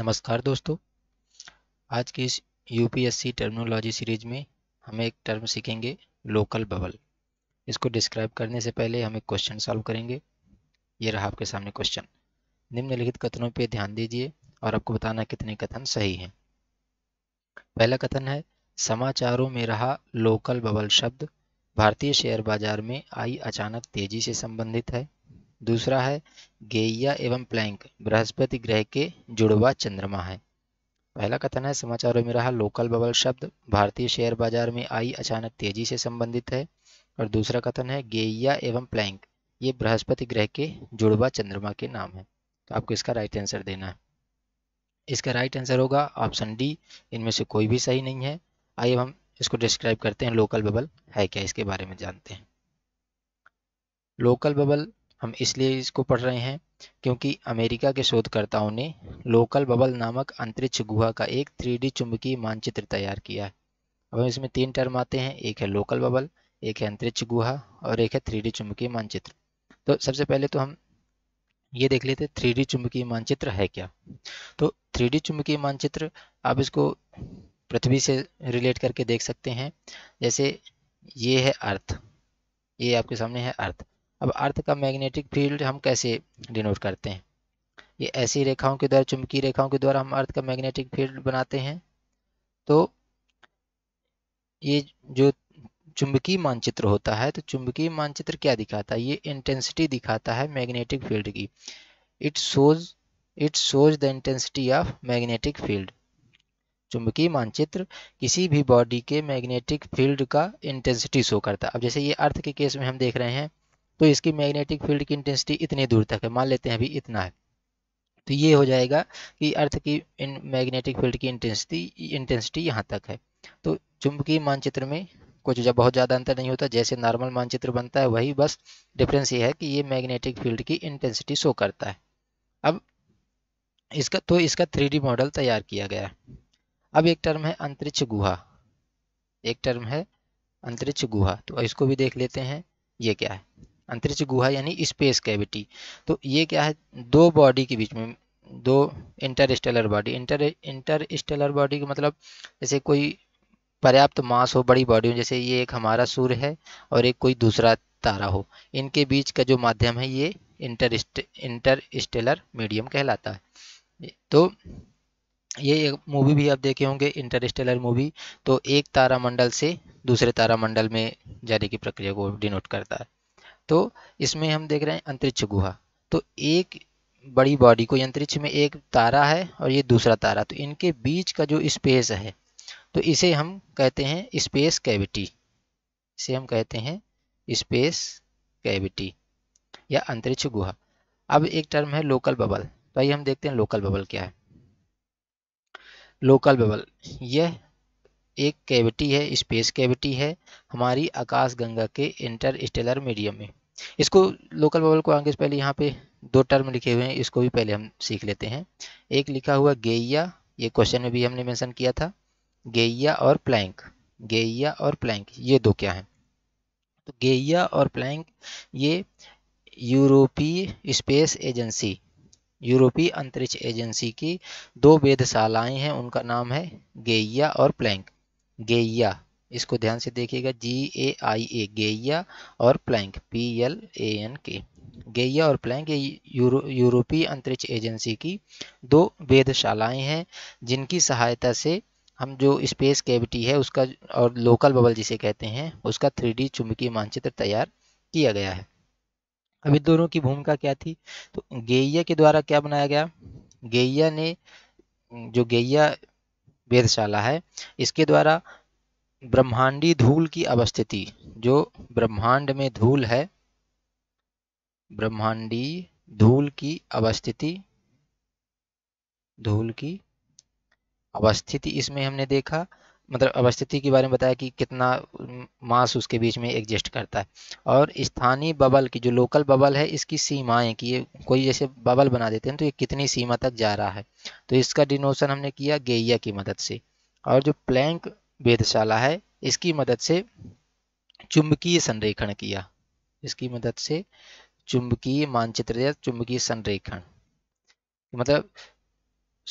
नमस्कार दोस्तों आज की इस यूपीएससी टर्मिनोलॉजी सीरीज में हम एक टर्म सीखेंगे लोकल बबल इसको डिस्क्राइब करने से पहले हम एक क्वेश्चन सॉल्व करेंगे ये रहा आपके सामने क्वेश्चन निम्नलिखित कथनों पर ध्यान दीजिए और आपको बताना कितने कथन सही हैं पहला कथन है समाचारों में रहा लोकल बबल शब्द भारतीय शेयर बाजार में आई अचानक तेजी से संबंधित है दूसरा है गेया एवं प्लैंक बृहस्पति ग्रह के जुड़वा चंद्रमा है पहला कथन है समाचारों में रहा लोकल बबल शब्द भारतीय शेयर बाजार में आई अचानक तेजी से संबंधित है और दूसरा कथन है गेया एवं प्लैंक ये बृहस्पति ग्रह के जुड़वा चंद्रमा के नाम है तो आपको इसका राइट आंसर देना है इसका राइट आंसर होगा ऑप्शन डी इनमें से कोई भी सही नहीं है आइए हम इसको डिस्क्राइब करते हैं लोकल बबल है क्या इसके बारे में जानते हैं लोकल बबल हम इसलिए इसको पढ़ रहे हैं क्योंकि अमेरिका के शोधकर्ताओं ने लोकल बबल नामक अंतरिक्ष गुहा का एक थ्री चुंबकीय मानचित्र तैयार किया है अब इसमें तीन टर्म आते हैं एक है लोकल बबल एक है अंतरिक्ष गुहा और एक है थ्री चुंबकीय मानचित्र तो सबसे पहले तो हम ये देख लेते थ्री चुंबकीय मानचित्र है क्या तो थ्री चुंबकीय मानचित्र आप इसको पृथ्वी से रिलेट करके देख सकते हैं जैसे ये है अर्थ ये आपके सामने है अर्थ अब अर्थ का मैग्नेटिक फील्ड हम कैसे डिनोट करते हैं ये ऐसी रेखाओं के द्वारा चुंबकीय रेखाओं के द्वारा हम अर्थ का मैग्नेटिक फील्ड बनाते हैं तो ये जो चुंबकीय मानचित्र होता है तो चुंबकीय मानचित्र क्या दिखाता है ये इंटेंसिटी दिखाता है मैग्नेटिक फील्ड की it shows it shows the intensity of magnetic field चुंबकीय मानचित्र किसी भी बॉडी के मैग्नेटिक फील्ड का इंटेंसिटी शो करता है अब जैसे ये अर्थ के केस में हम देख रहे हैं तो इसकी मैग्नेटिक फील्ड की इंटेंसिटी इतनी दूर तक है मान लेते हैं अभी इतना है तो ये हो जाएगा कि अर्थ की इन मैग्नेटिक फील्ड की इंटेंसिटी इंटेंसिटी यहाँ तक है तो चुंबकीय मानचित्र में कुछ जब बहुत ज़्यादा अंतर नहीं होता जैसे नॉर्मल मानचित्र बनता है वही बस डिफरेंस ये है कि ये मैग्नेटिक फील्ड की इंटेंसिटी शो करता है अब इसका तो इसका थ्री मॉडल तैयार किया गया है अब एक टर्म है अंतरिक्ष गुहा एक टर्म है अंतरिक्ष गुहा तो इसको भी देख लेते हैं ये क्या है अंतरिक्ष गुहा यानी स्पेस कैविटी तो ये क्या है दो बॉडी के बीच में दो interstellar body inter interstellar body का मतलब जैसे कोई पर्याप्त मास हो बड़ी बॉडी हो जैसे ये एक हमारा सूर्य है और एक कोई दूसरा तारा हो इनके बीच का जो माध्यम है ये इंटर इंटरस्टेलर मीडियम कहलाता है तो ये एक मूवी भी आप देखे होंगे इंटरस्टेलर मूवी तो एक तारामंडल से दूसरे तारामंडल में जाने की प्रक्रिया को डिनोट करता है तो इसमें हम देख रहे हैं अंतरिक्ष गुहा तो एक बड़ी बॉडी को अंतरिक्ष में एक तारा है और ये दूसरा तारा तो इनके बीच का जो स्पेस है तो इसे हम कहते हैं स्पेस कैविटी इसे हम कहते हैं स्पेस कैविटी या अंतरिक्ष गुहा अब एक टर्म है लोकल बबल तो आइए हम देखते हैं लोकल बबल क्या है लोकल बबल यह एक कैविटी है स्पेस कैविटी है हमारी आकाशगंगा के इंटर स्टेलर मीडियम में इसको लोकल बबल को आगे पहले यहाँ पे दो टर्म लिखे हुए हैं इसको भी पहले हम सीख लेते हैं एक लिखा हुआ गेइया ये क्वेश्चन में भी हमने मेंशन किया था गेइया और प्लैंक गेइया और प्लैंक ये दो क्या हैं तो गेइया और प्लैंक ये यूरोपीय स्पेस एजेंसी यूरोपीय अंतरिक्ष एजेंसी की दो वेधशालाएं हैं उनका नाम है गेइया और प्लैंक गेइया इसको ध्यान से देखिएगा जी ए आई ए गेया और Planck P L A N के गेया और प्लैंक यूरो, यूरोपीय अंतरिक्ष एजेंसी की दो वेदशालाएं हैं जिनकी सहायता से हम जो स्पेस कैविटी है उसका और लोकल बबल जिसे कहते हैं उसका थ्री चुंबकीय मानचित्र तैयार किया गया है अभी दोनों की भूमिका क्या थी तो गेया के द्वारा क्या बनाया गया गेया ने जो गेया वेधशाला है इसके द्वारा ब्रह्मांडी धूल की अवस्थिति जो ब्रह्मांड में धूल है ब्रह्मांडी धूल की अवस्थिति धूल की अवस्थिति इसमें हमने देखा मतलब अवस्थिति के बारे में बताया कि कितना मास उसके बीच में एग्जिस्ट करता है और स्थानीय बबल की जो लोकल बबल है इसकी सीमाएं कि ये कोई जैसे बबल बना देते हैं तो ये कितनी सीमा तक जा रहा है तो इसका डिनोशन हमने किया गेया की मदद से और जो प्लैंक वेधशाला है इसकी मदद से चुंबकीय संरेखण किया इसकी मदद से चुंबकीय मानचित्र या चुंबकीय संरेखण मतलब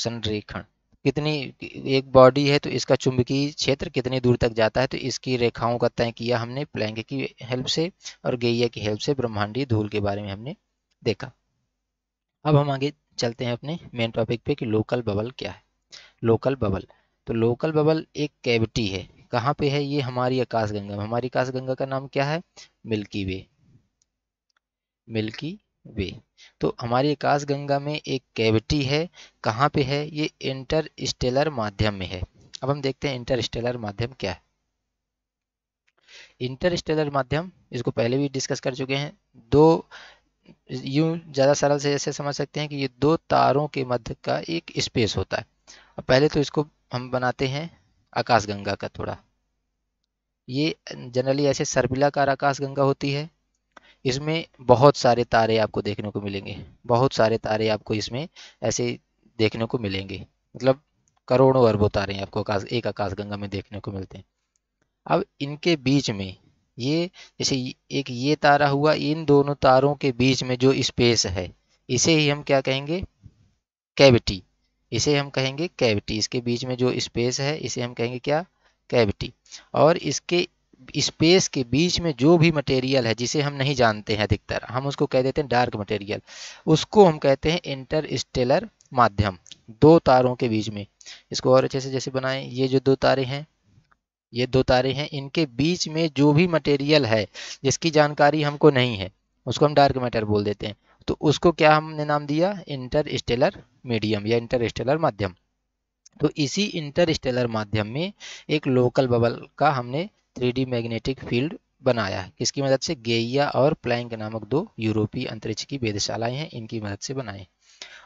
संरेखण कितनी एक बॉडी है तो इसका चुंबकीय क्षेत्र कितनी दूर तक जाता है तो इसकी रेखाओं का तय किया हमने प्लैंक की हेल्प से और गैया की हेल्प से ब्रह्मांडीय धूल के बारे में हमने देखा अब हम आगे चलते हैं अपने मेन टॉपिक पे कि लोकल बबल क्या है लोकल बबल तो लोकल बबल एक कैविटी है कहाँ पे है ये हमारी आकाश गंगा हमारी आकाश गंगा का नाम क्या है मिल्की वे मिल्की वे तो हमारी आकाश गंगा में एक कैविटी है कहाँ पे है ये इंटर स्टेलर माध्यम में है अब हम देखते हैं इंटर स्टेलर माध्यम क्या है इंटर स्टेलर माध्यम इसको पहले भी डिस्कस कर चुके हैं दो यूं ज़्यादा सरल से ऐसे समझ सकते हैं कि ये दो तारों के मध्य का एक स्पेस होता है अब पहले तो इसको हम बनाते हैं आकाशगंगा का थोड़ा ये जनरली ऐसे आकाश आकाशगंगा होती है इसमें बहुत सारे तारे आपको देखने को मिलेंगे बहुत सारे तारे आपको इसमें ऐसे देखने को मिलेंगे मतलब करोड़ों अरबों तारे आपको आकाश एक आकाशगंगा में देखने को मिलते हैं अब इनके बीच में ये जैसे एक ये तारा हुआ इन दोनों तारों के बीच में जो स्पेस है इसे ही हम क्या कहेंगे कैविटी इसे हम कहेंगे कैविटी इसके बीच में जो स्पेस है इसे हम कहेंगे क्या कैविटी और इसके स्पेस के बीच में जो भी मटेरियल है जिसे हम नहीं जानते हैं अधिकतर हम उसको कह देते हैं डार्क मटेरियल उसको हम कहते हैं इंटर माध्यम दो तारों के बीच में इसको और अच्छे से जैसे बनाएं ये जो दो तारे हैं ये दो तारे हैं इनके बीच में जो भी मटेरियल है जिसकी जानकारी हमको नहीं है उसको हम डार्क मैटर बोल देते हैं तो उसको क्या हमने नाम दिया इंटर स्टेलर मीडियम या इंटरस्टेलर माध्यम तो इसी इंटरस्टेलर माध्यम में एक लोकल बबल का हमने थ्री मैग्नेटिक फील्ड बनाया है किसकी मदद से गेइया और प्लैंक नामक दो यूरोपीय अंतरिक्ष की वेदशालाएं हैं इनकी मदद से बनाए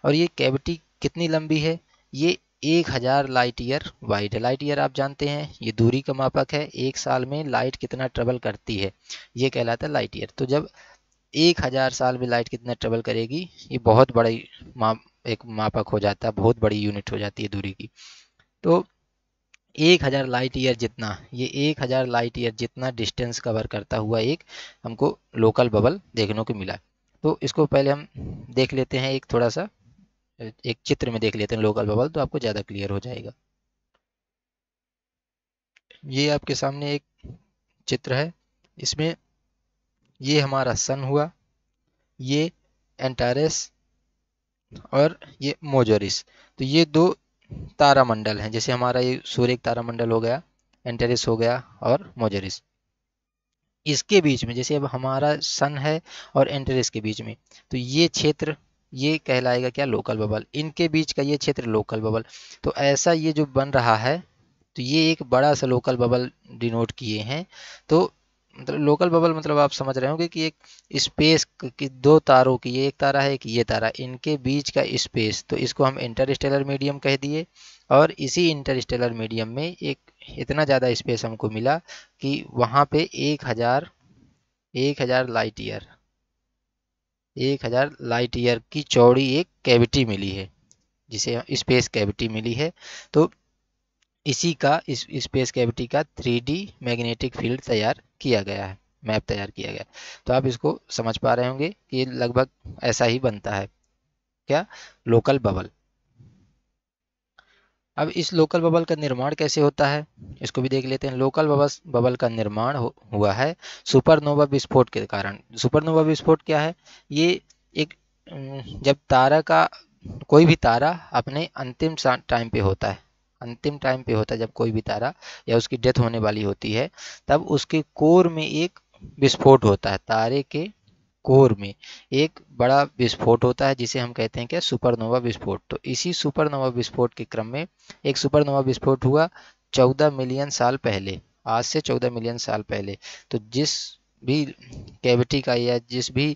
और ये कैविटी कितनी लंबी है ये एक हज़ार light year wide light year आप जानते हैं ये दूरी का मापक है एक साल में लाइट कितना ट्रेवल करती है ये कहलाता है लाइट ईयर तो जब एक हज़ार साल में लाइट कितना ट्रेवल करेगी ये बहुत बड़ी एक मापक हो जाता है बहुत बड़ी यूनिट हो जाती है दूरी की तो एक हज़ार लाइट ईयर जितना ये एक हज़ार लाइट ईयर जितना डिस्टेंस कवर करता हुआ एक हमको लोकल बबल देखने को मिला तो इसको पहले हम देख लेते हैं एक थोड़ा सा एक चित्र में देख लेते हैं लोकल बबल तो आपको ज़्यादा क्लियर हो जाएगा ये आपके सामने एक चित्र है इसमें ये हमारा सन हुआ ये एंटारेस और ये मोजोरिस तो ये दो तारामंडल हैं जैसे हमारा ये सूर्य तारामंडल हो गया एंटेरिस हो गया और मोजरिस इसके बीच में जैसे अब हमारा सन है और एंटेरिस के बीच में तो ये क्षेत्र ये कहलाएगा क्या लोकल बबल इनके बीच का ये क्षेत्र लोकल बबल तो ऐसा ये जो बन रहा है तो ये एक बड़ा सा लोकल बबल डिनोट किए हैं तो मतलब लोकल बबल मतलब आप समझ रहे होंगे कि एक स्पेस की दो तारों की ये एक तारा है एक ये तारा इनके बीच का स्पेस तो इसको हम इंटरस्टेलर मीडियम कह दिए और इसी इंटरस्टेलर मीडियम में एक इतना ज़्यादा स्पेस हमको मिला कि वहाँ पे एक हज़ार एक हज़ार लाइट ईयर एक हज़ार लाइट ईयर की चौड़ी एक कैविटी मिली है जिसे स्पेस कैविटी मिली है तो इसी का इस स्पेस कैविटी का थ्री मैग्नेटिक फील्ड तैयार किया गया है मैप तैयार किया गया तो आप इसको समझ पा रहे होंगे कि लगभग ऐसा ही बनता है क्या लोकल बबल अब इस लोकल बबल का निर्माण कैसे होता है इसको भी देख लेते हैं लोकल बबल बबल का निर्माण हुआ है सुपरनोवा विस्फोट के कारण सुपरनोवा विस्फोट क्या है ये एक जब तारा का कोई भी तारा अपने अंतिम टाइम पे होता है अंतिम टाइम पे होता है जब कोई भी तारा या उसकी डेथ होने वाली होती है तब उसके कोर में एक विस्फोट होता है तारे के कोर में एक बड़ा विस्फोट होता है जिसे हम कहते हैं क्या सुपरनोवा विस्फोट तो इसी सुपरनोवा विस्फोट के क्रम में एक सुपरनोवा विस्फोट हुआ 14 मिलियन साल पहले आज से 14 मिलियन साल पहले तो जिस भी कैविटी का या जिस भी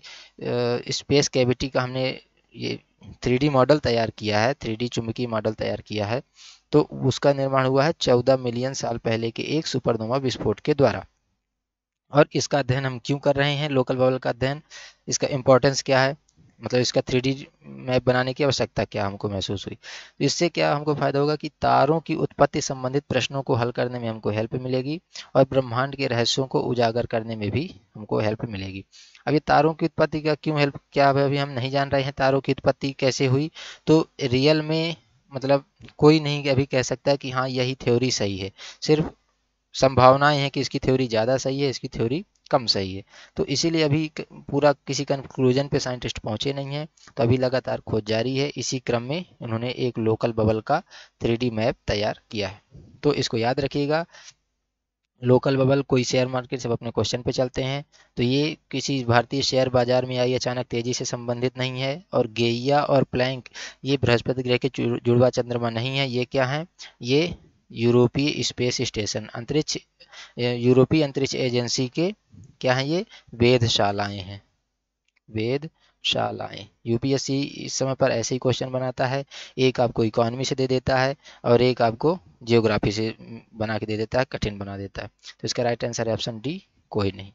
स्पेस कैविटी का हमने ये थ्री मॉडल तैयार किया है थ्री चुंबकीय मॉडल तैयार किया है तो उसका निर्माण हुआ है चौदह मिलियन साल पहले के एक सुपरनोवा विस्फोट के द्वारा और इसका अध्ययन हम क्यों कर रहे हैं लोकल बबल का अध्ययन इसका इम्पोर्टेंस क्या है मतलब इसका थ्री मैप बनाने की आवश्यकता क्या हमको महसूस हुई तो इससे क्या हमको फायदा होगा कि तारों की उत्पत्ति संबंधित प्रश्नों को हल करने में हमको हेल्प मिलेगी और ब्रह्मांड के रहस्यों को उजागर करने में भी हमको हेल्प मिलेगी अब ये तारों की उत्पत्ति का क्यों हेल्प क्या अभी हम नहीं जान रहे हैं तारों की उत्पत्ति कैसे हुई तो रियल में मतलब कोई नहीं अभी कह सकता कि हाँ यही थ्योरी सही है सिर्फ संभावनाएं हैं कि इसकी थ्योरी ज़्यादा सही है इसकी थ्योरी कम सही है तो इसीलिए अभी पूरा किसी कंक्लूजन पे साइंटिस्ट पहुंचे नहीं हैं तो अभी लगातार खोज जारी है इसी क्रम में उन्होंने एक लोकल बबल का थ्री मैप तैयार किया है तो इसको याद रखिएगा लोकल बबल कोई शेयर मार्केट से अपने क्वेश्चन पे चलते हैं तो ये किसी भारतीय शेयर बाजार में आई अचानक तेजी से संबंधित नहीं है और गेया और प्लैंक ये बृहस्पति ग्रह के जुड़वा चंद्रमा नहीं है ये क्या है ये यूरोपीय स्पेस स्टेशन अंतरिक्ष यूरोपीय अंतरिक्ष एजेंसी के क्या है ये वेधशालाएं हैं वेद शालाएं यूपीएससी इस समय पर ऐसे ही क्वेश्चन बनाता है एक आपको इकोनॉमी से दे देता है और एक आपको जियोग्राफी से बना के दे देता है कठिन बना देता है तो इसका राइट आंसर है ऑप्शन डी कोई नहीं